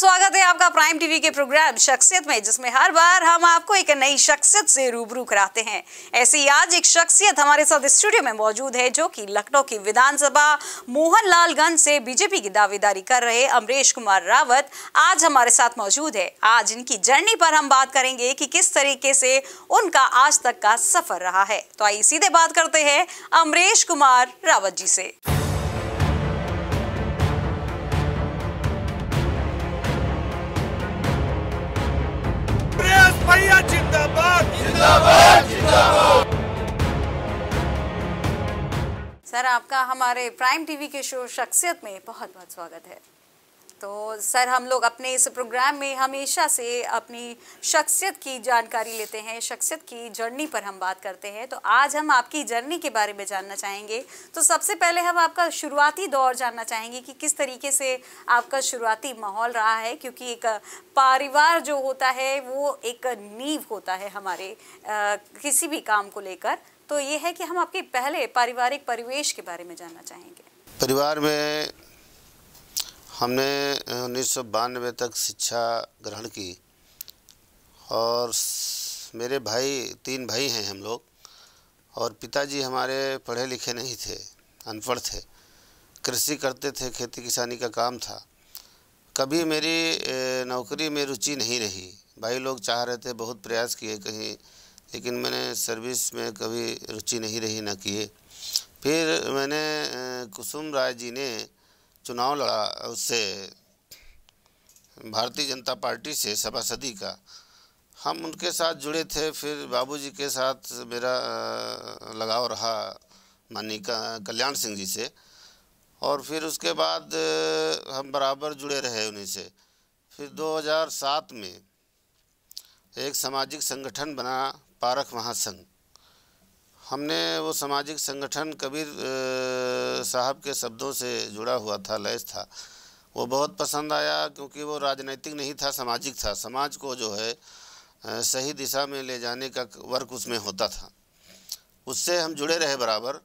स्वागत है आपका प्राइम टीवी के प्रोग्राम शख्सियत में जिसमें हर बार हम आपको एक नई शख्सियत से रूबरू कराते हैं ऐसी आज एक शख्सियत हमारे साथ स्टूडियो में मौजूद है जो कि लखनऊ की विधानसभा मोहनलालगंज से बीजेपी की दावेदारी कर रहे अमरेश कुमार रावत आज हमारे साथ मौजूद है आज इनकी जर्नी पर हम बात करेंगे कि किस तरीके से उनका आज तक का सफर रहा है तो आइए सीधे बात करते हैं अमरेश कुमार रावत जी से भैया जिंदाबाद जिंदाबाद जिंदाबाद सर आपका हमारे प्राइम टीवी के शो शख्सियत में बहुत बहुत स्वागत है तो सर हम लोग अपने इस प्रोग्राम में हमेशा से अपनी शख्सियत की जानकारी लेते हैं शख्सियत की जर्नी पर हम बात करते हैं तो आज हम आपकी जर्नी के बारे में जानना चाहेंगे तो सबसे पहले हम आपका शुरुआती दौर जानना चाहेंगे कि किस तरीके से आपका शुरुआती माहौल रहा है क्योंकि एक परिवार जो होता है वो एक नींव होता है हमारे आ, किसी भी काम को लेकर तो ये है कि हम आपके पहले पारिवारिक परिवेश के बारे में जानना चाहेंगे परिवार में हमने उन्नीस तक शिक्षा ग्रहण की और मेरे भाई तीन भाई हैं हम लोग और पिताजी हमारे पढ़े लिखे नहीं थे अनपढ़ थे कृषि करते थे खेती किसानी का काम था कभी मेरी नौकरी में रुचि नहीं रही भाई लोग चाह रहे थे बहुत प्रयास किए कहीं लेकिन मैंने सर्विस में कभी रुचि नहीं रही ना किए फिर मैंने कुसुम राय जी ने चुनाव लड़ा उससे भारतीय जनता पार्टी से सभासदी का हम उनके साथ जुड़े थे फिर बाबूजी के साथ मेरा लगाव रहा मानी कल्याण सिंह जी से और फिर उसके बाद हम बराबर जुड़े रहे उन्हीं से फिर 2007 में एक सामाजिक संगठन बना पारख महासंघ हमने वो सामाजिक संगठन कबीर साहब के शब्दों से जुड़ा हुआ था लैस था वो बहुत पसंद आया क्योंकि वो राजनीतिक नहीं था सामाजिक था समाज को जो है सही दिशा में ले जाने का वर्क उसमें होता था उससे हम जुड़े रहे बराबर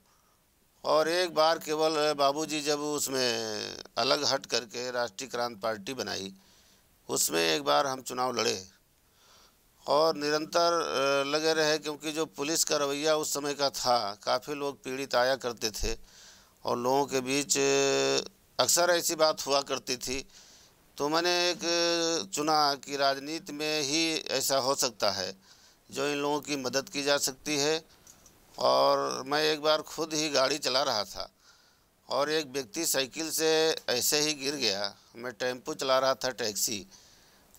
और एक बार केवल बाबूजी जब उसमें अलग हट करके राष्ट्रीय क्रांति पार्टी बनाई उसमें एक बार हम चुनाव लड़े और निरंतर लगे रहे क्योंकि जो पुलिस का रवैया उस समय का था काफ़ी लोग पीड़ित आया करते थे और लोगों के बीच अक्सर ऐसी बात हुआ करती थी तो मैंने एक चुना कि राजनीति में ही ऐसा हो सकता है जो इन लोगों की मदद की जा सकती है और मैं एक बार खुद ही गाड़ी चला रहा था और एक व्यक्ति साइकिल से ऐसे ही गिर गया मैं टेम्पू चला रहा था टैक्सी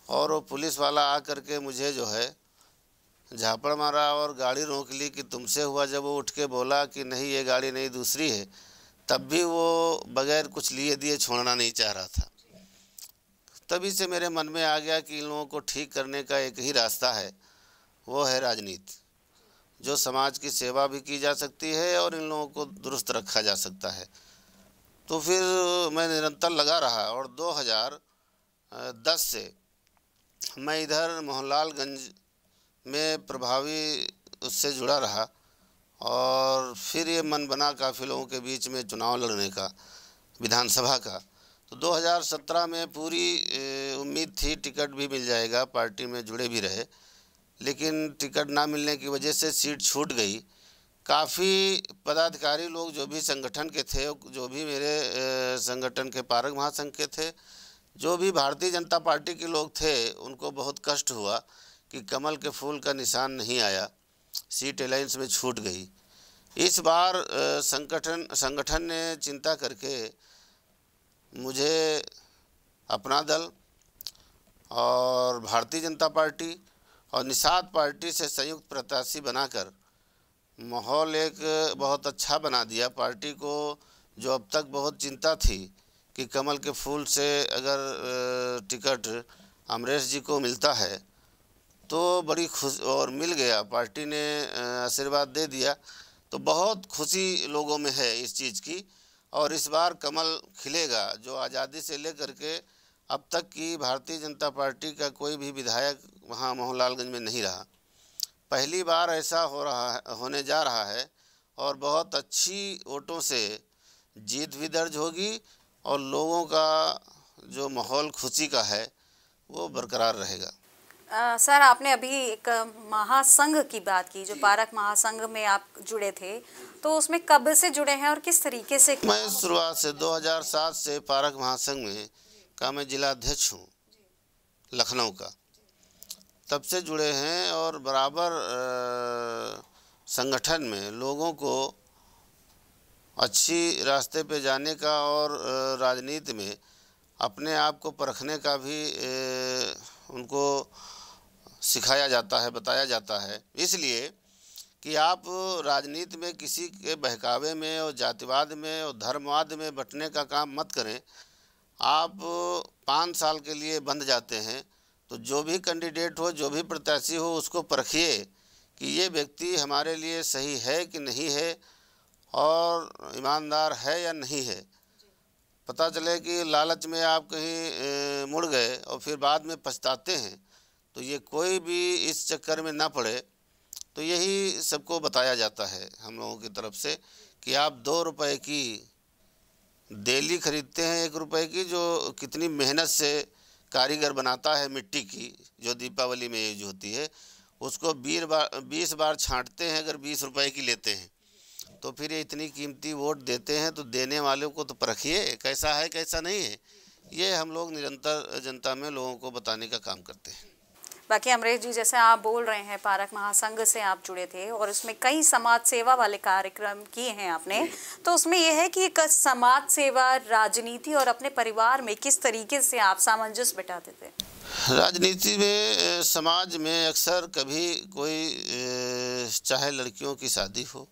और वो पुलिस वाला आ करके मुझे जो है झापड़ मारा और गाड़ी रोक ली कि तुमसे हुआ जब वो उठ के बोला कि नहीं ये गाड़ी नहीं दूसरी है तब भी वो बगैर कुछ लिए दिए छोड़ना नहीं चाह रहा था तभी से मेरे मन में आ गया कि इन लोगों को ठीक करने का एक ही रास्ता है वो है राजनीति जो समाज की सेवा भी की जा सकती है और इन लोगों को दुरुस्त रखा जा सकता है तो फिर मैं निरंतर लगा रहा और 2010 से मैं इधर मोहनलालगंज में प्रभावी उससे जुड़ा रहा और फिर ये मन बना काफ़ी लोगों के बीच में चुनाव लड़ने का विधानसभा का तो 2017 में पूरी उम्मीद थी टिकट भी मिल जाएगा पार्टी में जुड़े भी रहे लेकिन टिकट ना मिलने की वजह से सीट छूट गई काफ़ी पदाधिकारी लोग जो भी संगठन के थे जो भी मेरे संगठन के पारक महासंघ के थे जो भी भारतीय जनता पार्टी के लोग थे उनको बहुत कष्ट हुआ कि कमल के फूल का निशान नहीं आया सीट अलायंस में छूट गई इस बार संगठन संगठन ने चिंता करके मुझे अपना दल और भारतीय जनता पार्टी और निषाद पार्टी से संयुक्त प्रत्याशी बनाकर माहौल एक बहुत अच्छा बना दिया पार्टी को जो अब तक बहुत चिंता थी कि कमल के फूल से अगर टिकट अमरीश जी को मिलता है तो बड़ी खुश और मिल गया पार्टी ने आशीर्वाद दे दिया तो बहुत खुशी लोगों में है इस चीज़ की और इस बार कमल खिलेगा जो आज़ादी से लेकर के अब तक की भारतीय जनता पार्टी का कोई भी विधायक वहाँ मोहनलालगंज में नहीं रहा पहली बार ऐसा हो रहा है होने जा रहा है और बहुत अच्छी वोटों से जीत भी दर्ज होगी और लोगों का जो माहौल खुशी का है वो बरकरार रहेगा आ, सर आपने अभी एक महासंघ की बात की जो पारक महासंघ में आप जुड़े थे तो उसमें कब से जुड़े हैं और किस तरीके से मैं शुरुआत से 2007 से पारक महासंघ में का मैं जिला अध्यक्ष हूँ लखनऊ का तब से जुड़े हैं और बराबर संगठन में लोगों को अच्छी रास्ते पे जाने का और राजनीति में अपने आप को परखने का भी उनको सिखाया जाता है बताया जाता है इसलिए कि आप राजनीति में किसी के बहकावे में और जातिवाद में और धर्मवाद में बटने का काम मत करें आप पाँच साल के लिए बंद जाते हैं तो जो भी कैंडिडेट हो जो भी प्रत्याशी हो उसको परखिए कि ये व्यक्ति हमारे लिए सही है कि नहीं है और ईमानदार है या नहीं है पता चले कि लालच में आप कहीं मुड़ गए और फिर बाद में पछताते हैं तो ये कोई भी इस चक्कर में ना पड़े तो यही सबको बताया जाता है हम लोगों की तरफ से कि आप दो रुपए की डेली ख़रीदते हैं एक रुपए की जो कितनी मेहनत से कारीगर बनाता है मिट्टी की जो दीपावली में यूज होती है उसको बीस बार बीस बार छाँटते हैं अगर बीस रुपए की लेते हैं तो फिर ये इतनी कीमती वोट देते हैं तो देने वालों को तो परखिए कैसा है कैसा नहीं है ये हम लोग निरंतर जनता में लोगों को बताने का काम करते हैं बाकी अमरेश जी जैसे आप बोल रहे हैं पारक महासंघ से आप जुड़े थे और उसमें कई समाज सेवा वाले कार्यक्रम किए हैं आपने तो उसमें यह है कि एक समाज सेवा राजनीति और अपने परिवार में किस तरीके से आप सामंजस्य बिठाते थे राजनीति में समाज में अक्सर कभी कोई चाहे लड़कियों की शादी हो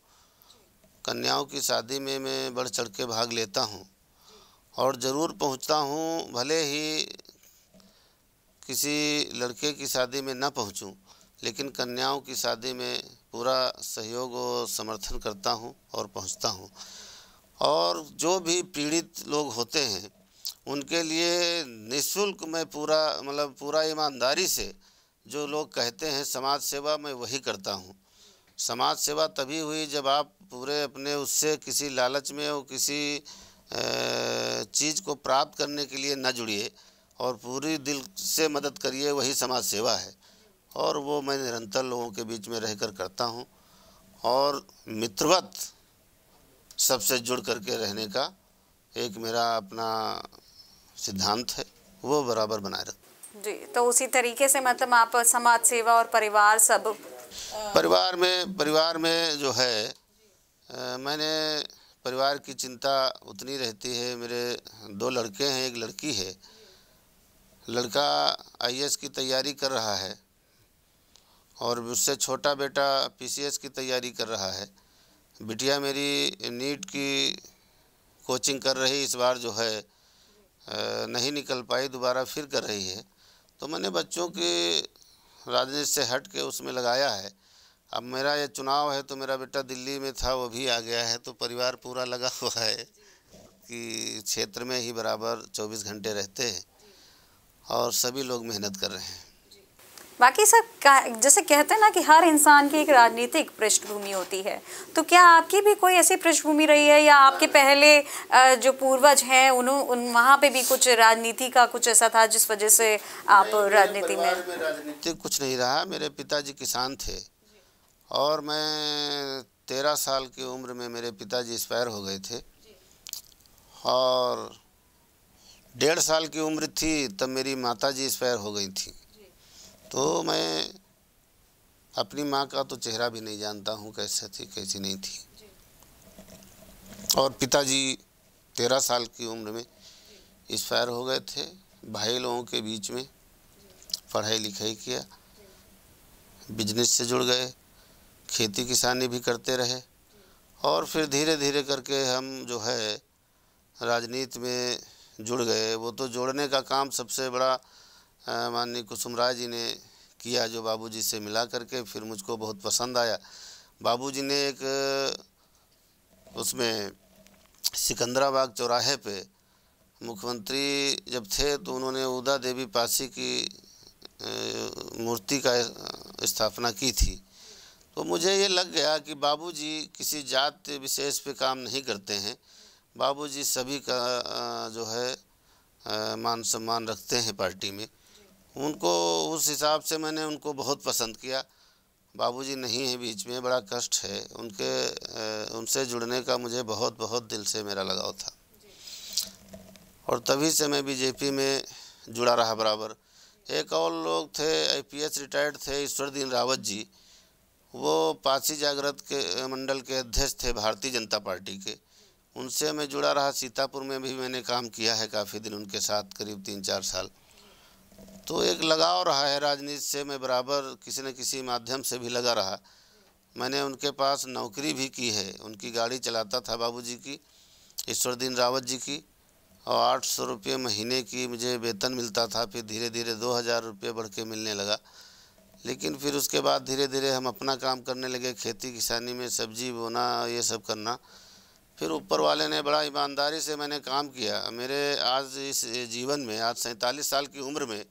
कन्याओं की शादी में मैं बढ़ चढ़ के भाग लेता हूँ और ज़रूर पहुँचता हूँ भले ही किसी लड़के की शादी में ना पहुँचूँ लेकिन कन्याओं की शादी में पूरा सहयोग और समर्थन करता हूँ और पहुँचता हूँ और जो भी पीड़ित लोग होते हैं उनके लिए निशुल्क मैं पूरा मतलब पूरा ईमानदारी से जो लोग कहते हैं समाज सेवा मैं वही करता हूँ समाज सेवा तभी हुई जब आप पूरे अपने उससे किसी लालच में और किसी चीज़ को प्राप्त करने के लिए न जुड़िए और पूरी दिल से मदद करिए वही समाज सेवा है और वो मैं निरंतर लोगों के बीच में रह कर करता हूँ और मित्रवत सबसे जुड़ करके रहने का एक मेरा अपना सिद्धांत है वो बराबर बनाए रख जी तो उसी तरीके से मतलब आप समाज सेवा और परिवार सब परिवार में परिवार में जो है मैंने परिवार की चिंता उतनी रहती है मेरे दो लड़के हैं एक लड़की है लड़का आईएएस की तैयारी कर रहा है और उससे छोटा बेटा पीसीएस की तैयारी कर रहा है बिटिया मेरी नीट की कोचिंग कर रही इस बार जो है नहीं निकल पाई दोबारा फिर कर रही है तो मैंने बच्चों के राजनीति से हट के उसमें लगाया है अब मेरा ये चुनाव है तो मेरा बेटा दिल्ली में था वो भी आ गया है तो परिवार पूरा लगा हुआ है कि क्षेत्र में ही बराबर 24 घंटे रहते हैं और सभी लोग मेहनत कर रहे हैं बाकी सर जैसे कहते हैं ना कि हर इंसान की एक राजनीतिक पृष्ठभूमि होती है तो क्या आपकी भी कोई ऐसी पृष्ठभूमि रही है या आपके पहले जो पूर्वज हैं उन्होंने उन वहाँ पे भी कुछ राजनीति का कुछ ऐसा था जिस वजह से आप राजनीति में राजनीति कुछ नहीं रहा मेरे पिताजी किसान थे और मैं तेरह साल की उम्र में मेरे पिताजी एक्सपायर हो गए थे और डेढ़ साल की उम्र थी तब मेरी माता जी एक्सपायर हो गई थी तो मैं अपनी माँ का तो चेहरा भी नहीं जानता हूँ कैसे थी कैसी नहीं थी और पिताजी तेरह साल की उम्र में एक्सपायर हो गए थे भाई लोगों के बीच में पढ़ाई लिखाई किया बिजनेस से जुड़ गए खेती किसानी भी करते रहे और फिर धीरे धीरे करके हम जो है राजनीति में जुड़ गए वो तो जोड़ने का काम सबसे बड़ा माननीय कुसुम राय जी ने किया जो बाबूजी से मिला करके फिर मुझको बहुत पसंद आया बाबूजी ने एक उसमें सिकंदराबाग चौराहे पे मुख्यमंत्री जब थे तो उन्होंने उदा देवी पासी की मूर्ति का स्थापना की थी तो मुझे ये लग गया कि बाबूजी किसी जात विशेष पे काम नहीं करते हैं बाबूजी सभी का जो है मान सम्मान रखते हैं पार्टी में उनको उस हिसाब से मैंने उनको बहुत पसंद किया बाबूजी नहीं है बीच में बड़ा कष्ट है उनके उनसे जुड़ने का मुझे बहुत बहुत दिल से मेरा लगाव था और तभी से मैं बीजेपी में जुड़ा रहा बराबर एक और लोग थे आईपीएस रिटायर्ड थे ईश्वर दीन रावत जी वो पासी जागृत के मंडल के अध्यक्ष थे भारतीय जनता पार्टी के उनसे मैं जुड़ा रहा सीतापुर में भी मैंने काम किया है काफ़ी दिन उनके साथ करीब तीन चार साल तो एक लगाव रहा है राजनीति से मैं बराबर किसी न किसी माध्यम से भी लगा रहा मैंने उनके पास नौकरी भी की है उनकी गाड़ी चलाता था जी की ईश्वर दीन रावत जी की और आठ सौ रुपये महीने की मुझे वेतन मिलता था फिर धीरे धीरे दो हज़ार रुपये बढ़ के मिलने लगा लेकिन फिर उसके बाद धीरे धीरे हम अपना काम करने लगे खेती किसानी में सब्जी बोना ये सब करना फिर ऊपर वाले ने बड़ा ईमानदारी से मैंने काम किया मेरे आज इस जीवन में आज सैंतालीस साल की उम्र में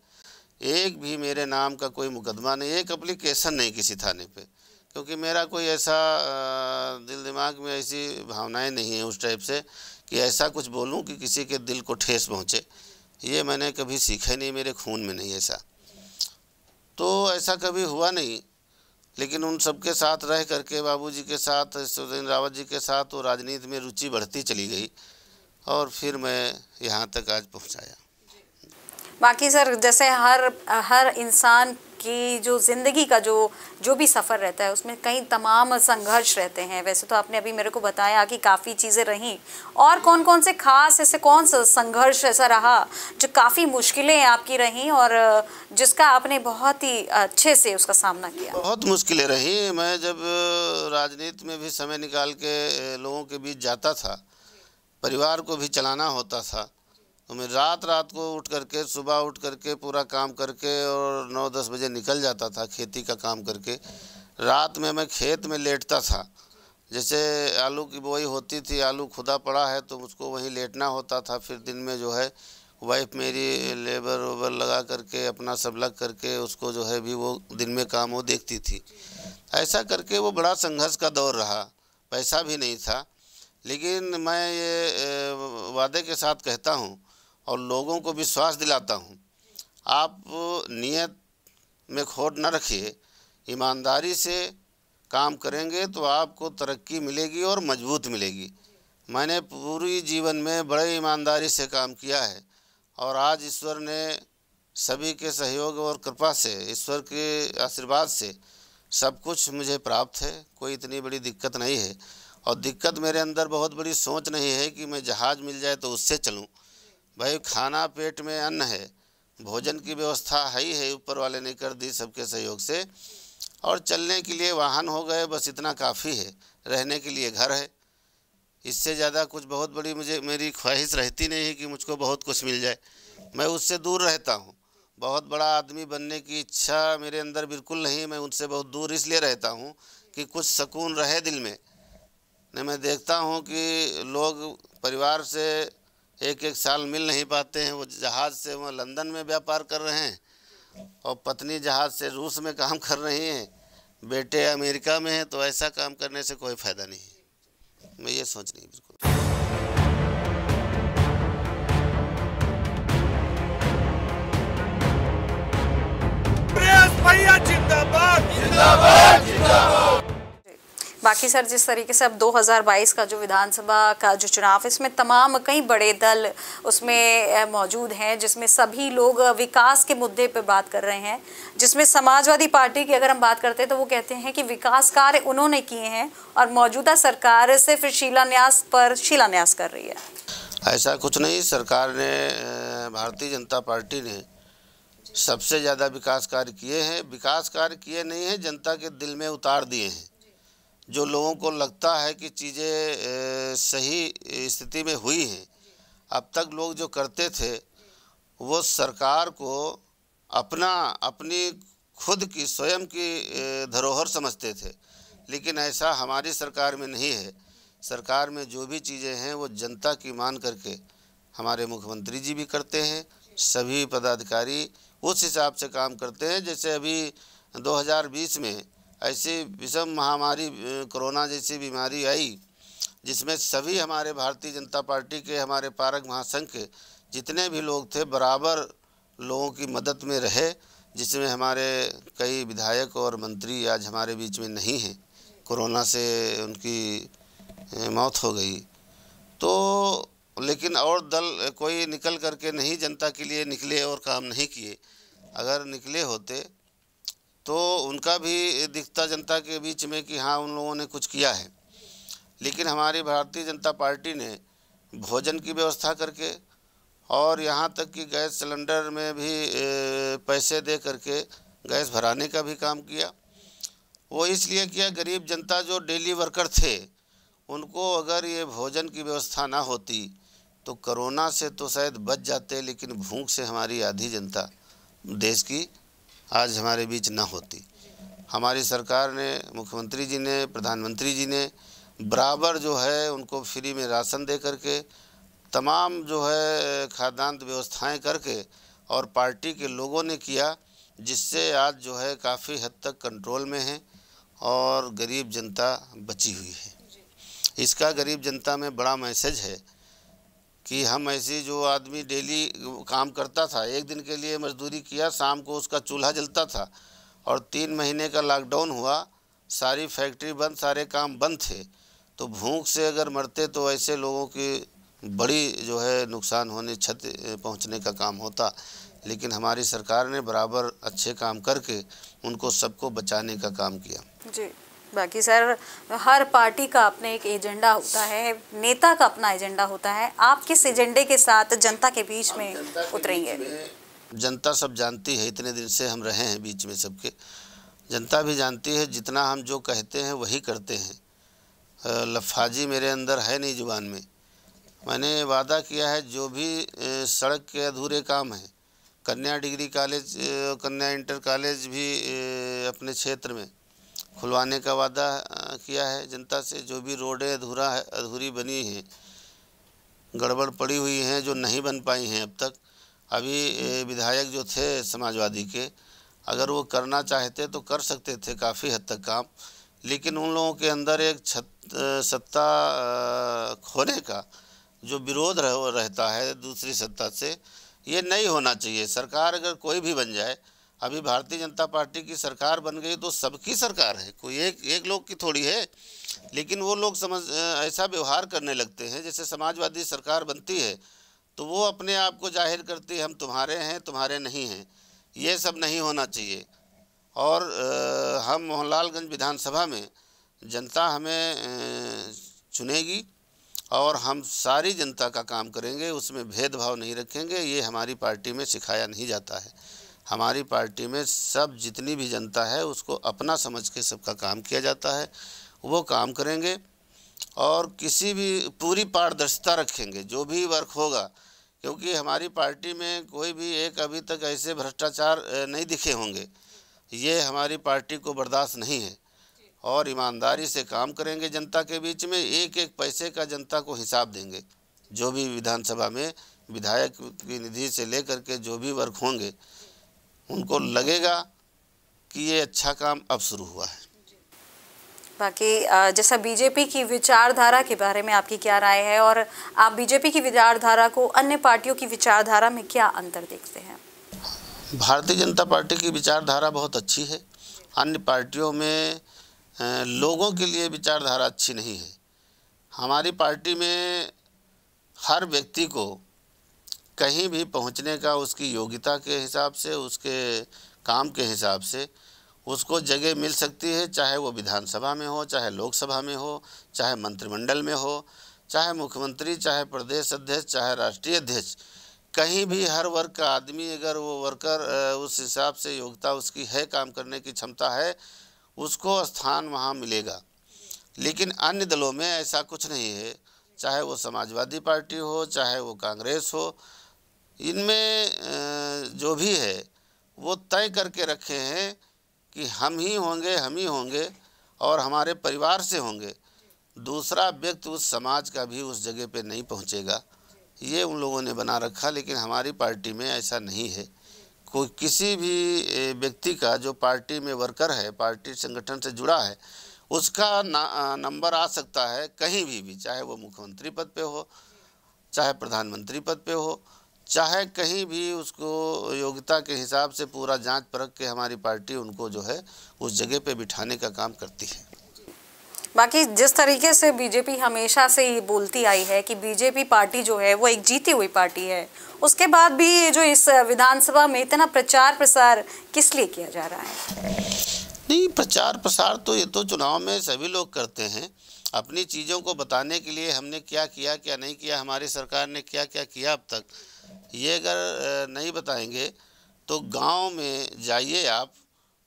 एक भी मेरे नाम का कोई मुकदमा नहीं एक अप्लीकेशन नहीं किसी थाने पे क्योंकि मेरा कोई ऐसा दिल दिमाग में ऐसी भावनाएं नहीं है उस टाइप से कि ऐसा कुछ बोलूं कि किसी के दिल को ठेस पहुंचे ये मैंने कभी सीखा नहीं मेरे खून में नहीं ऐसा तो ऐसा कभी हुआ नहीं लेकिन उन सबके साथ रह करके बाबूजी के साथ सुरेंद्र रावत जी के साथ वो राजनीति में रुचि बढ़ती चली गई और फिर मैं यहाँ तक आज पहुँचाया बाकी सर जैसे हर हर इंसान की जो ज़िंदगी का जो जो भी सफ़र रहता है उसमें कई तमाम संघर्ष रहते हैं वैसे तो आपने अभी मेरे को बताया कि काफ़ी चीज़ें रहीं और कौन कौन से खास ऐसे कौन सा संघर्ष ऐसा रहा जो काफ़ी मुश्किलें आपकी रहीं और जिसका आपने बहुत ही अच्छे से उसका सामना किया बहुत मुश्किलें रही मैं जब राजनीति में भी समय निकाल के लोगों के बीच जाता था परिवार को भी चलाना होता था तो मैं रात रात को उठ करके सुबह उठ करके पूरा काम करके और नौ दस बजे निकल जाता था खेती का काम करके रात में मैं खेत में लेटता था जैसे आलू की बोई होती थी आलू खुदा पड़ा है तो उसको वहीं लेटना होता था फिर दिन में जो है वाइफ मेरी लेबर वेबर लगा करके अपना सब लग करके उसको जो है भी वो दिन में काम वो देखती थी ऐसा करके वो बड़ा संघर्ष का दौर रहा पैसा भी नहीं था लेकिन मैं ये वादे के साथ कहता हूँ और लोगों को विश्वास दिलाता हूँ आप नियत में खोट न रखिए ईमानदारी से काम करेंगे तो आपको तरक्की मिलेगी और मजबूत मिलेगी मैंने पूरी जीवन में बड़े ईमानदारी से काम किया है और आज ईश्वर ने सभी के सहयोग और कृपा से ईश्वर के आशीर्वाद से सब कुछ मुझे प्राप्त है कोई इतनी बड़ी दिक्कत नहीं है और दिक्कत मेरे अंदर बहुत बड़ी सोच नहीं है कि मैं जहाज़ मिल जाए तो उससे चलूँ भाई खाना पेट में अन्न है भोजन की व्यवस्था है ही है ऊपर वाले ने कर दी सबके सहयोग से और चलने के लिए वाहन हो गए बस इतना काफ़ी है रहने के लिए घर है इससे ज़्यादा कुछ बहुत बड़ी मुझे मेरी ख्वाहिश रहती नहीं है कि मुझको बहुत कुछ मिल जाए मैं उससे दूर रहता हूँ बहुत बड़ा आदमी बनने की इच्छा मेरे अंदर बिल्कुल नहीं मैं उनसे बहुत दूर इसलिए रहता हूँ कि कुछ सुकून रहे दिल में नहीं मैं देखता हूँ कि लोग परिवार से एक एक साल मिल नहीं पाते हैं वो जहाज़ से वो लंदन में व्यापार कर रहे हैं और पत्नी जहाज़ से रूस में काम कर रही हैं बेटे अमेरिका में हैं तो ऐसा काम करने से कोई फ़ायदा नहीं है मैं ये सोच रही बिल्कुल जिंदाबाद जिंदाबाद जिंदाबाद बाकी सर जिस तरीके से अब 2022 का जो विधानसभा का जो चुनाव इसमें तमाम कई बड़े दल उसमें मौजूद हैं जिसमें सभी लोग विकास के मुद्दे पर बात कर रहे हैं जिसमें समाजवादी पार्टी की अगर हम बात करते हैं तो वो कहते हैं कि विकास कार्य उन्होंने किए हैं और मौजूदा सरकार सिर्फ शिलान्यास पर शिलान्यास कर रही है ऐसा कुछ नहीं सरकार ने भारतीय जनता पार्टी ने सबसे ज़्यादा विकास कार्य किए हैं विकास कार्य किए नहीं हैं जनता के दिल में उतार दिए हैं जो लोगों को लगता है कि चीज़ें सही स्थिति में हुई है अब तक लोग जो करते थे वो सरकार को अपना अपनी खुद की स्वयं की धरोहर समझते थे लेकिन ऐसा हमारी सरकार में नहीं है सरकार में जो भी चीज़ें हैं वो जनता की मान करके हमारे मुख्यमंत्री जी भी करते हैं सभी पदाधिकारी उस हिसाब से काम करते हैं जैसे अभी 2020 में ऐसी विषम महामारी कोरोना जैसी बीमारी आई जिसमें सभी हमारे भारतीय जनता पार्टी के हमारे पारक महासंघ के जितने भी लोग थे बराबर लोगों की मदद में रहे जिसमें हमारे कई विधायक और मंत्री आज हमारे बीच में नहीं हैं कोरोना से उनकी मौत हो गई तो लेकिन और दल कोई निकल करके नहीं जनता के लिए निकले और काम नहीं किए अगर निकले होते तो उनका भी दिखता जनता के बीच में कि हाँ उन लोगों ने कुछ किया है लेकिन हमारी भारतीय जनता पार्टी ने भोजन की व्यवस्था करके और यहाँ तक कि गैस सिलेंडर में भी पैसे दे करके गैस भराने का भी काम किया वो इसलिए किया गरीब जनता जो डेली वर्कर थे उनको अगर ये भोजन की व्यवस्था ना होती तो कोरोना से तो शायद बच जाते लेकिन भूख से हमारी आधी जनता देश की आज हमारे बीच न होती हमारी सरकार ने मुख्यमंत्री जी ने प्रधानमंत्री जी ने बराबर जो है उनको फ्री में राशन दे करके तमाम जो है खाद्यान्न व्यवस्थाएं करके और पार्टी के लोगों ने किया जिससे आज जो है काफ़ी हद तक कंट्रोल में है और गरीब जनता बची हुई है इसका गरीब जनता में बड़ा मैसेज है कि हम ऐसे जो आदमी डेली काम करता था एक दिन के लिए मजदूरी किया शाम को उसका चूल्हा जलता था और तीन महीने का लॉकडाउन हुआ सारी फैक्ट्री बंद सारे काम बंद थे तो भूख से अगर मरते तो ऐसे लोगों की बड़ी जो है नुकसान होने छत पहुंचने का काम होता लेकिन हमारी सरकार ने बराबर अच्छे काम करके उनको सबको बचाने का काम किया जी बाकी सर हर पार्टी का अपने एक एजेंडा होता है नेता का अपना एजेंडा होता है आप किस एजेंडे के साथ जनता के बीच में उतरेंगे जनता सब जानती है इतने दिन से हम रहे हैं बीच में सबके जनता भी जानती है जितना हम जो कहते हैं वही करते हैं लफाजी मेरे अंदर है नहीं जुबान में मैंने वादा किया है जो भी सड़क के अधूरे काम हैं कन्या डिग्री कॉलेज कन्या इंटर कॉलेज भी अपने क्षेत्र में खुलवाने का वादा किया है जनता से जो भी रोडें अधूरा है अधूरी बनी हैं गड़बड़ पड़ी हुई हैं जो नहीं बन पाई हैं अब तक अभी विधायक जो थे समाजवादी के अगर वो करना चाहते तो कर सकते थे काफ़ी हद तक काम लेकिन उन लोगों के अंदर एक छत सत्ता खोने का जो विरोध रह, रहता है दूसरी सत्ता से ये नहीं होना चाहिए सरकार अगर कोई भी बन जाए अभी भारतीय जनता पार्टी की सरकार बन गई तो सबकी सरकार है कोई एक एक लोग की थोड़ी है लेकिन वो लोग समझ ऐसा व्यवहार करने लगते हैं जैसे समाजवादी सरकार बनती है तो वो अपने आप को जाहिर करती है हम तुम्हारे हैं तुम्हारे नहीं हैं ये सब नहीं होना चाहिए और आ, हम मोहनलालगंज विधानसभा में जनता हमें चुनेगी और हम सारी जनता का काम करेंगे उसमें भेदभाव नहीं रखेंगे ये हमारी पार्टी में सिखाया नहीं जाता है हमारी पार्टी में सब जितनी भी जनता है उसको अपना समझ के सबका काम किया जाता है वो काम करेंगे और किसी भी पूरी पारदर्शिता रखेंगे जो भी वर्क होगा क्योंकि हमारी पार्टी में कोई भी एक अभी तक ऐसे भ्रष्टाचार नहीं दिखे होंगे ये हमारी पार्टी को बर्दाश्त नहीं है और ईमानदारी से काम करेंगे जनता के बीच में एक एक पैसे का जनता को हिसाब देंगे जो भी विधानसभा में विधायक की निधि से लेकर के जो भी वर्क होंगे उनको लगेगा कि ये अच्छा काम अब शुरू हुआ है बाकी जैसा बीजेपी की विचारधारा के बारे में आपकी क्या राय है और आप बीजेपी की विचारधारा को अन्य पार्टियों की विचारधारा में क्या अंतर देखते हैं भारतीय जनता पार्टी की विचारधारा बहुत अच्छी है अन्य पार्टियों में लोगों के लिए विचारधारा अच्छी नहीं है हमारी पार्टी में हर व्यक्ति को कहीं भी पहुंचने का उसकी योग्यता के हिसाब से उसके काम के हिसाब से उसको जगह मिल सकती है चाहे वो विधानसभा में हो चाहे लोकसभा में हो चाहे मंत्रिमंडल में हो चाहे मुख्यमंत्री चाहे प्रदेश अध्यक्ष चाहे राष्ट्रीय अध्यक्ष कहीं भी हर वर्ग का आदमी अगर वो वर्कर उस हिसाब से योग्यता उसकी है काम करने की क्षमता है उसको स्थान वहाँ मिलेगा लेकिन अन्य दलों में ऐसा कुछ नहीं है चाहे वो समाजवादी पार्टी हो चाहे वो कांग्रेस हो इनमें जो भी है वो तय करके रखे हैं कि हम ही होंगे हम ही होंगे और हमारे परिवार से होंगे दूसरा व्यक्ति उस समाज का भी उस जगह पे नहीं पहुंचेगा ये उन लोगों ने बना रखा लेकिन हमारी पार्टी में ऐसा नहीं है कोई किसी भी व्यक्ति का जो पार्टी में वर्कर है पार्टी संगठन से जुड़ा है उसका नंबर आ सकता है कहीं भी भी चाहे वो मुख्यमंत्री पद पे हो चाहे प्रधानमंत्री पद पे हो चाहे कहीं भी उसको योग्यता के हिसाब से पूरा जांच परख के हमारी पार्टी उनको जो है उस जगह पे बिठाने का काम करती है बाकी जिस तरीके से बीजेपी हमेशा से ही बोलती आई है कि बीजेपी पार्टी जो है वो एक जीती हुई पार्टी है उसके बाद भी ये जो इस विधानसभा में इतना प्रचार प्रसार किस लिए किया जा रहा है नहीं प्रचार प्रसार तो ये तो चुनाव में सभी लोग करते हैं अपनी चीज़ों को बताने के लिए हमने क्या किया क्या नहीं किया हमारी सरकार ने क्या क्या किया अब तक ये अगर नहीं बताएंगे तो गांव में जाइए आप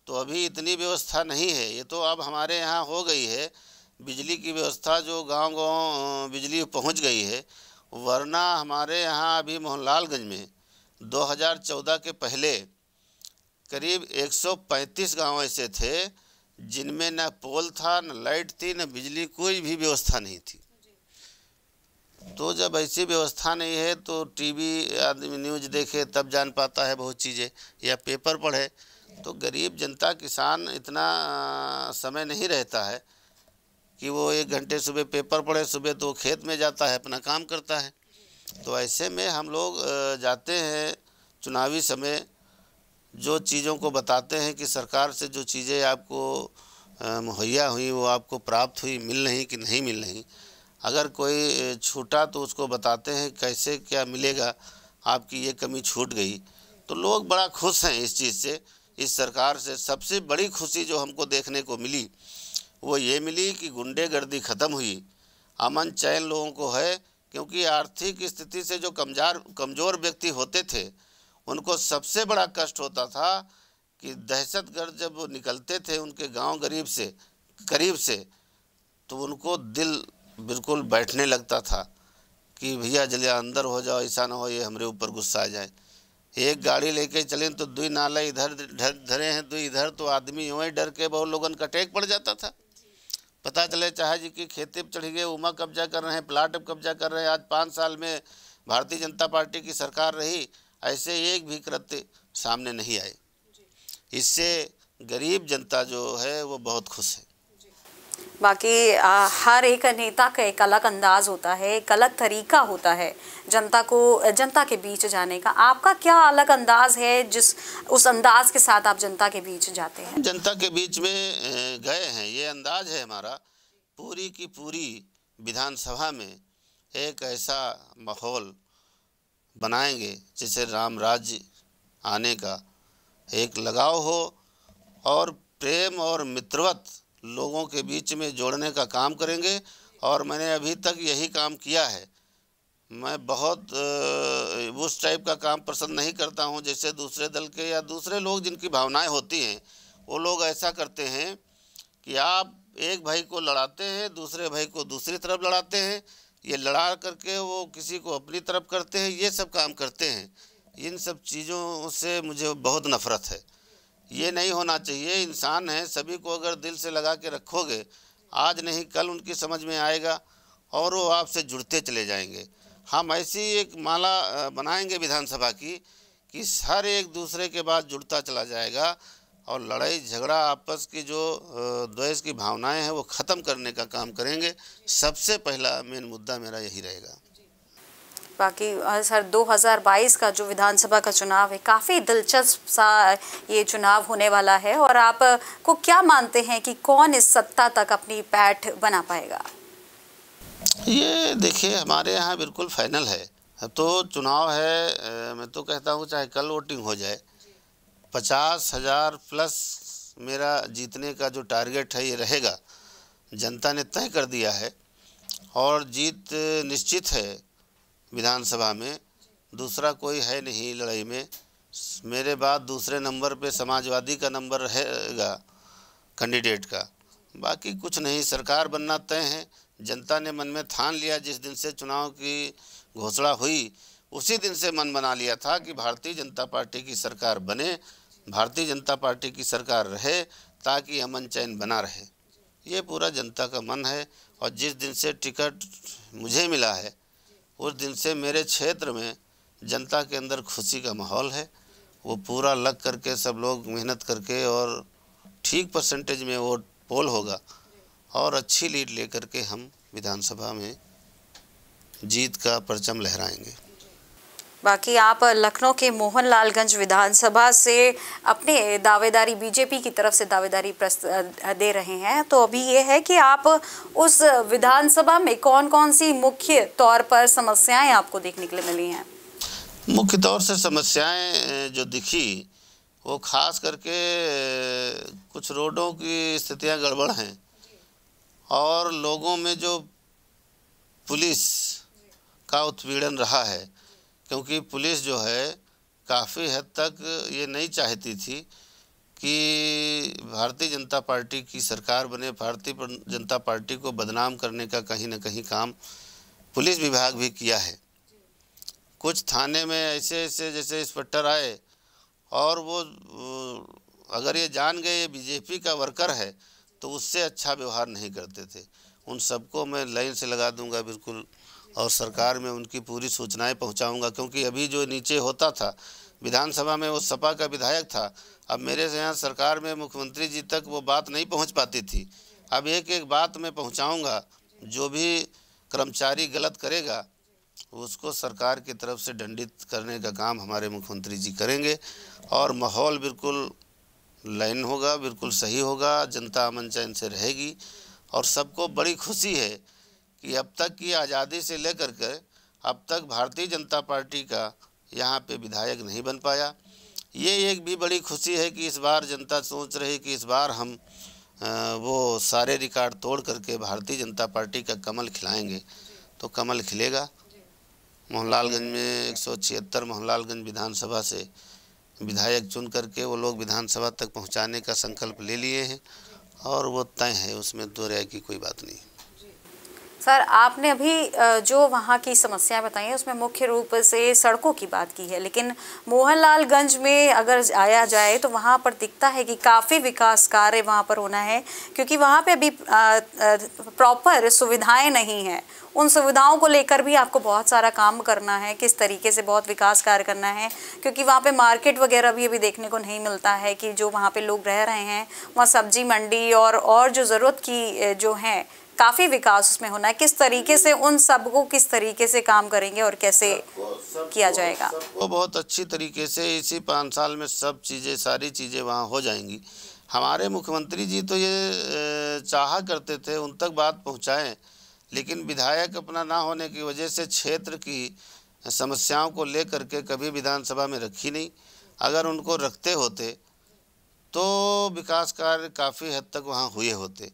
तो अभी इतनी व्यवस्था नहीं है ये तो अब हमारे यहाँ हो गई है बिजली की व्यवस्था जो गांव गांव बिजली पहुंच गई है वरना हमारे यहाँ अभी मोहनलालगंज में 2014 के पहले करीब 135 गांव ऐसे थे जिनमें न पोल था न लाइट थी न बिजली कोई भी व्यवस्था नहीं थी तो जब ऐसी व्यवस्था नहीं है तो टीवी आदमी न्यूज देखे तब जान पाता है बहुत चीज़ें या पेपर पढ़े तो गरीब जनता किसान इतना समय नहीं रहता है कि वो एक घंटे सुबह पेपर पढ़े सुबह तो खेत में जाता है अपना काम करता है तो ऐसे में हम लोग जाते हैं चुनावी समय जो चीज़ों को बताते हैं कि सरकार से जो चीज़ें आपको मुहैया हुई वो आपको प्राप्त हुई मिल रही कि नहीं मिल रही अगर कोई छूटा तो उसको बताते हैं कैसे क्या मिलेगा आपकी ये कमी छूट गई तो लोग बड़ा खुश हैं इस चीज़ से इस सरकार से सबसे बड़ी खुशी जो हमको देखने को मिली वो ये मिली कि गुंडेगर्दी ख़त्म हुई अमन चैन लोगों को है क्योंकि आर्थिक स्थिति से जो कमजार कमज़ोर व्यक्ति होते थे उनको सबसे बड़ा कष्ट होता था कि दहशत गर्द जब निकलते थे उनके गांव गरीब से करीब से तो उनको दिल बिल्कुल बैठने लगता था कि भैया जल्दी अंदर हो जाओ ऐसा ना हो ये हमारे ऊपर गुस्सा आ जाए एक गाड़ी लेके चलें तो दुई नाला इधर धरे हैं दुई इधर तो आदमी यूँ ही डर के बहुत लोगन का टेक पड़ जाता था पता चले चाहे जी कि खेती पर चढ़ी गए उमा कब्जा कर रहे हैं प्लाट कब्जा कर रहे हैं आज पाँच साल में भारतीय जनता पार्टी की सरकार रही ऐसे एक भी कृत्य सामने नहीं आए इससे गरीब जनता जो है वो बहुत खुश है बाकी आ, हर एक नेता का एक अलग अंदाज होता है एक अलग तरीका होता है जनता को जनता के बीच जाने का आपका क्या अलग अंदाज है जिस उस अंदाज के साथ आप जनता के बीच जाते हैं जनता के बीच में गए हैं ये अंदाज है हमारा पूरी की पूरी विधानसभा में एक ऐसा माहौल बनाएंगे जिसे राम राज्य आने का एक लगाव हो और प्रेम और मित्रवत लोगों के बीच में जोड़ने का काम करेंगे और मैंने अभी तक यही काम किया है मैं बहुत उस टाइप का काम पसंद नहीं करता हूं जैसे दूसरे दल के या दूसरे लोग जिनकी भावनाएं होती हैं वो लोग ऐसा करते हैं कि आप एक भाई को लड़ाते हैं दूसरे भाई को दूसरी तरफ लड़ाते हैं ये लड़ा करके वो किसी को अपनी तरफ करते हैं ये सब काम करते हैं इन सब चीज़ों से मुझे बहुत नफ़रत है ये नहीं होना चाहिए इंसान है सभी को अगर दिल से लगा के रखोगे आज नहीं कल उनकी समझ में आएगा और वो आपसे जुड़ते चले जाएंगे हम ऐसी एक माला बनाएंगे विधानसभा की कि हर एक दूसरे के बाद जुड़ता चला जाएगा और लड़ाई झगड़ा आपस की जो द्वेष की भावनाएं हैं वो ख़त्म करने का काम करेंगे सबसे पहला मेन मुद्दा मेरा यही रहेगा बाकी सर 2022 का जो विधानसभा का चुनाव है काफ़ी दिलचस्प सा ये चुनाव होने वाला है और आप को क्या मानते हैं कि कौन इस सत्ता तक अपनी पैठ बना पाएगा ये देखिए हमारे यहाँ बिल्कुल फाइनल है अब तो चुनाव है मैं तो कहता हूँ चाहे कल वोटिंग हो जाए पचास हज़ार प्लस मेरा जीतने का जो टारगेट है ये रहेगा जनता ने तय कर दिया है और जीत निश्चित है विधानसभा में दूसरा कोई है नहीं लड़ाई में मेरे बाद दूसरे नंबर पे समाजवादी का नंबर रहेगा कैंडिडेट का बाकी कुछ नहीं सरकार बनना तय है जनता ने मन में ठान लिया जिस दिन से चुनाव की घोषणा हुई उसी दिन से मन बना लिया था कि भारतीय जनता पार्टी की सरकार बने भारतीय जनता पार्टी की सरकार रहे ताकि अमन चैन बना रहे ये पूरा जनता का मन है और जिस दिन से टिकट मुझे मिला है उस दिन से मेरे क्षेत्र में जनता के अंदर खुशी का माहौल है वो पूरा लग करके सब लोग मेहनत करके और ठीक परसेंटेज में वो पोल होगा और अच्छी लीड लेकर के हम विधानसभा में जीत का परचम लहराएंगे बाकी आप लखनऊ के मोहनलालगंज विधानसभा से अपने दावेदारी बीजेपी की तरफ से दावेदारी दे रहे हैं तो अभी ये है कि आप उस विधानसभा में कौन कौन सी मुख्य तौर पर समस्याएं आपको देखने के लिए मिली हैं मुख्य तौर से समस्याएं जो दिखी वो खास करके कुछ रोडों की स्थितियां गड़बड़ हैं और लोगों में जो पुलिस का उत्पीड़न रहा है क्योंकि पुलिस जो है काफ़ी हद तक ये नहीं चाहती थी कि भारतीय जनता पार्टी की सरकार बने भारतीय जनता पार्टी को बदनाम करने का कहीं ना कहीं काम पुलिस विभाग भी किया है कुछ थाने में ऐसे ऐसे जैसे इंस्पेक्टर आए और वो अगर ये जान गए ये बीजेपी का वर्कर है तो उससे अच्छा व्यवहार नहीं करते थे उन सबको मैं लाइन से लगा दूंगा बिल्कुल और सरकार में उनकी पूरी सूचनाएं पहुंचाऊंगा क्योंकि अभी जो नीचे होता था विधानसभा में वो सपा का विधायक था अब मेरे से यहाँ सरकार में मुख्यमंत्री जी तक वो बात नहीं पहुँच पाती थी अब एक एक बात मैं पहुँचाऊँगा जो भी कर्मचारी गलत करेगा उसको सरकार की तरफ से दंडित करने का काम हमारे मुख्यमंत्री जी करेंगे और माहौल बिल्कुल लाइन होगा बिल्कुल सही होगा जनता अमन चैन से रहेगी और सबको बड़ी खुशी है कि अब तक की आज़ादी से लेकर के अब तक भारतीय जनता पार्टी का यहाँ पे विधायक नहीं बन पाया ये एक भी बड़ी खुशी है कि इस बार जनता सोच रही कि इस बार हम वो सारे रिकॉर्ड तोड़ करके भारतीय जनता पार्टी का कमल खिलाएंगे तो कमल खिलेगा मोहनलालगंज में एक सौ छिहत्तर मोहनलालगंज विधानसभा से विधायक चुन करके वो लोग विधानसभा तक पहुंचाने का संकल्प ले लिए हैं और वो तय है उसमें दो राय की कोई बात नहीं सर आपने अभी जो वहाँ की समस्याएं बताई हैं उसमें मुख्य रूप से सड़कों की बात की है लेकिन मोहनलालगंज में अगर आया जाए तो वहाँ पर दिखता है कि काफ़ी विकास कार्य वहाँ पर होना है क्योंकि वहाँ पे अभी प्रॉपर सुविधाएं नहीं हैं उन सुविधाओं को लेकर भी आपको बहुत सारा काम करना है किस तरीके से बहुत विकास कार्य करना है क्योंकि वहाँ पे मार्केट वगैरह भी अभी देखने को नहीं मिलता है कि जो वहाँ पे लोग रह रहे हैं वहाँ सब्जी मंडी और और जो ज़रूरत की जो हैं काफ़ी विकास उसमें होना है किस तरीके से उन सबको किस तरीके से काम करेंगे और कैसे किया जाएगा वो बहुत अच्छी तरीके से इसी पाँच साल में सब चीज़ें सारी चीज़ें वहाँ हो जाएंगी हमारे मुख्यमंत्री जी तो ये चाह करते थे उन तक बात पहुँचाएँ लेकिन विधायक अपना ना होने की वजह से क्षेत्र की समस्याओं को ले करके कभी विधानसभा में रखी नहीं अगर उनको रखते होते तो विकास कार्य काफ़ी हद तक वहाँ हुए होते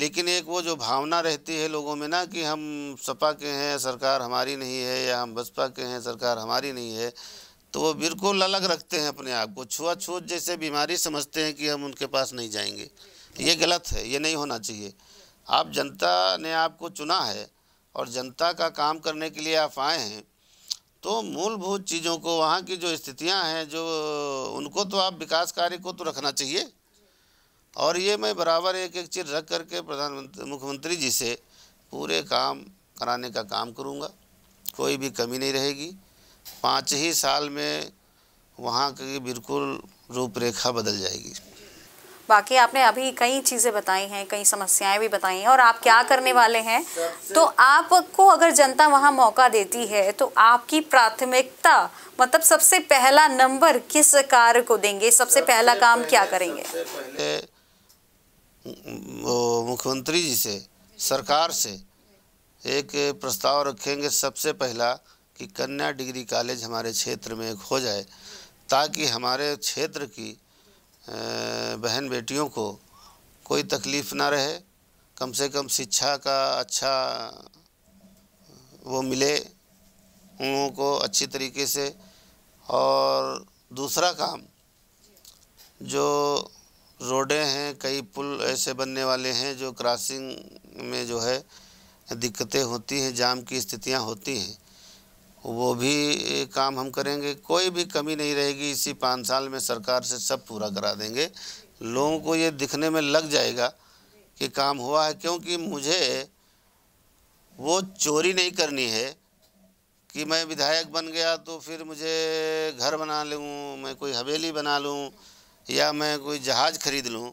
लेकिन एक वो जो भावना रहती है लोगों में ना कि हम सपा के हैं सरकार हमारी नहीं है या हम बसपा के हैं सरकार हमारी नहीं है तो वो बिल्कुल अलग रखते हैं अपने आप को छुआछूत जैसे बीमारी समझते हैं कि हम उनके पास नहीं जाएंगे ये गलत है ये नहीं होना चाहिए आप जनता ने आपको चुना है और जनता का काम करने के लिए आप आए हैं तो मूलभूत चीज़ों को वहाँ की जो स्थितियाँ हैं जो उनको तो आप विकास कार्य को तो रखना चाहिए और ये मैं बराबर एक एक चीज़ रख करके प्रधानमंत्री मुख्यमंत्री जी से पूरे काम कराने का काम करूँगा कोई भी कमी नहीं रहेगी पाँच ही साल में वहाँ की बिल्कुल रूपरेखा बदल जाएगी बाकी आपने अभी कई चीज़ें बताई हैं कई समस्याएं भी बताई हैं और आप क्या करने वाले हैं तो आपको अगर जनता वहाँ मौका देती है तो आपकी प्राथमिकता मतलब सबसे पहला नंबर किस कार्य को देंगे सबसे पहला काम क्या करेंगे वो मुख्यमंत्री जी से सरकार से एक प्रस्ताव रखेंगे सबसे पहला कि कन्या डिग्री कॉलेज हमारे क्षेत्र में एक हो जाए ताकि हमारे क्षेत्र की बहन बेटियों को कोई तकलीफ़ ना रहे कम से कम शिक्षा का अच्छा वो मिले उन लोगों को अच्छी तरीके से और दूसरा काम जो रोडें हैं कई पुल ऐसे बनने वाले हैं जो क्रॉसिंग में जो है दिक्कतें होती हैं जाम की स्थितियां होती हैं वो भी काम हम करेंगे कोई भी कमी नहीं रहेगी इसी पाँच साल में सरकार से सब पूरा करा देंगे लोगों को ये दिखने में लग जाएगा कि काम हुआ है क्योंकि मुझे वो चोरी नहीं करनी है कि मैं विधायक बन गया तो फिर मुझे घर बना लूँ मैं कोई हवेली बना लूँ या मैं कोई जहाज़ खरीद लूँ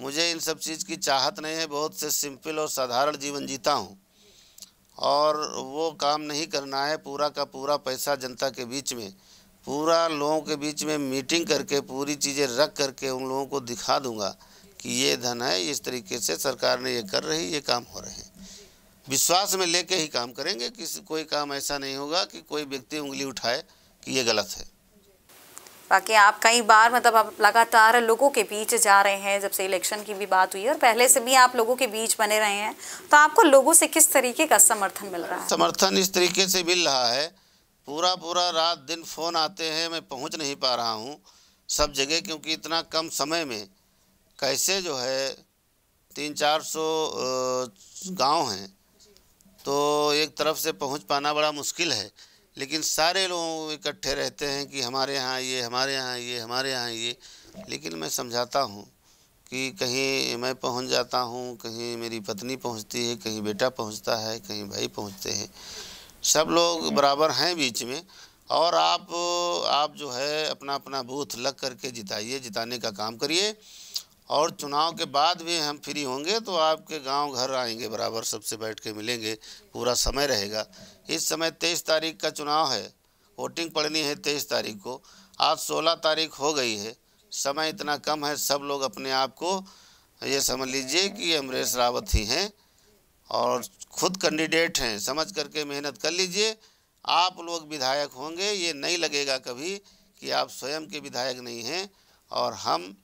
मुझे इन सब चीज़ की चाहत नहीं है बहुत से सिंपल और साधारण जीवन जीता हूँ और वो काम नहीं करना है पूरा का पूरा पैसा जनता के बीच में पूरा लोगों के बीच में मीटिंग करके पूरी चीज़ें रख करके उन लोगों को दिखा दूंगा कि ये धन है इस तरीके से सरकार ने ये कर रही ये काम हो रहे हैं विश्वास में लेके ही काम करेंगे किसी कोई काम ऐसा नहीं होगा कि कोई व्यक्ति उंगली उठाए कि ये गलत है बाकी आप कई बार मतलब आप लगातार लोगों के बीच जा रहे हैं जब से इलेक्शन की भी बात हुई है और पहले से भी आप लोगों के बीच बने रहे हैं तो आपको लोगों से किस तरीके का समर्थन मिल रहा है समर्थन इस तरीके से मिल रहा है पूरा पूरा रात दिन फ़ोन आते हैं मैं पहुंच नहीं पा रहा हूं सब जगह क्योंकि इतना कम समय में कैसे जो है तीन चार सौ गाँव हैं तो एक तरफ से पहुंच पाना बड़ा मुश्किल है लेकिन सारे लोग इकट्ठे रहते हैं कि हमारे यहाँ ये हमारे यहाँ ये हमारे यहाँ ये लेकिन मैं समझाता हूँ कि कहीं मैं पहुँच जाता हूँ कहीं मेरी पत्नी पहुँचती है कहीं बेटा पहुँचता है कहीं भाई पहुँचते हैं सब लोग बराबर हैं बीच में और आप आप जो है अपना अपना बूथ लग करके जिताइए जिताने का काम करिए और चुनाव के बाद भी हम फ्री होंगे तो आपके गांव घर आएंगे बराबर सबसे बैठ के मिलेंगे पूरा समय रहेगा इस समय तेईस तारीख का चुनाव है वोटिंग पड़नी है तेईस तारीख को आज सोलह तारीख हो गई है समय इतना कम है सब लोग अपने आप को ये समझ लीजिए कि अमरेश रावत ही हैं और खुद कैंडिडेट हैं समझ करके मेहनत कर लीजिए आप लोग विधायक होंगे ये नहीं लगेगा कभी कि आप स्वयं के विधायक नहीं हैं और हम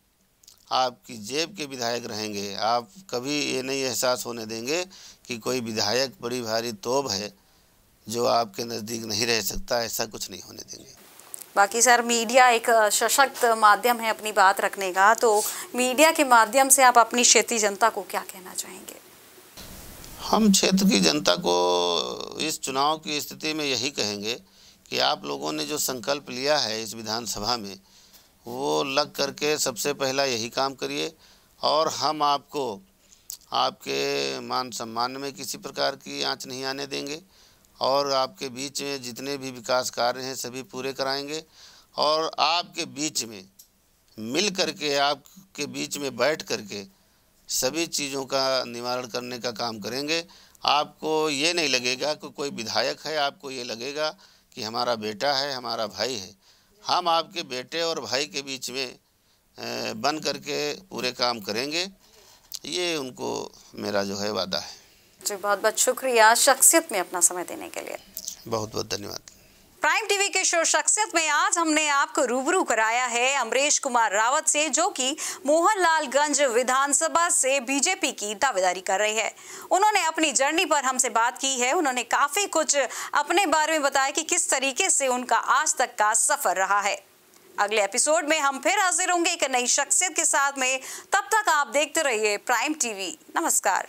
आपकी जेब के विधायक रहेंगे आप कभी ये नहीं एहसास होने देंगे कि कोई विधायक बड़ी भारी तोब है जो आपके नज़दीक नहीं रह सकता ऐसा कुछ नहीं होने देंगे बाकी सर मीडिया एक सशक्त माध्यम है अपनी बात रखने का तो मीडिया के माध्यम से आप अपनी क्षेत्रीय जनता को क्या कहना चाहेंगे हम क्षेत्र की जनता को इस चुनाव की स्थिति में यही कहेंगे कि आप लोगों ने जो संकल्प लिया है इस विधानसभा में वो लग करके सबसे पहला यही काम करिए और हम आपको आपके मान सम्मान में किसी प्रकार की आँच नहीं आने देंगे और आपके बीच में जितने भी विकास कार्य हैं सभी पूरे कराएंगे और आपके बीच में मिल करके आपके बीच में बैठ करके सभी चीज़ों का निवारण करने का काम करेंगे आपको ये नहीं लगेगा कि कोई विधायक है आपको ये लगेगा कि हमारा बेटा है हमारा भाई है हम आपके बेटे और भाई के बीच में बन करके पूरे काम करेंगे ये उनको मेरा जो है वादा है जी बहुत बहुत शुक्रिया शख्सियत में अपना समय देने के लिए बहुत बहुत धन्यवाद प्राइम टीवी के शो शख्सियत में आज हमने आपको रूबरू कराया है अमरेश कुमार रावत से जो कि मोहनलालगंज विधानसभा से बीजेपी की दावेदारी कर रहे हैं उन्होंने अपनी जर्नी पर हमसे बात की है उन्होंने काफी कुछ अपने बारे में बताया कि किस तरीके से उनका आज तक का सफर रहा है अगले एपिसोड में हम फिर हाजिर होंगे एक नई शख्सियत के साथ में तब तक आप देखते रहिए प्राइम टीवी नमस्कार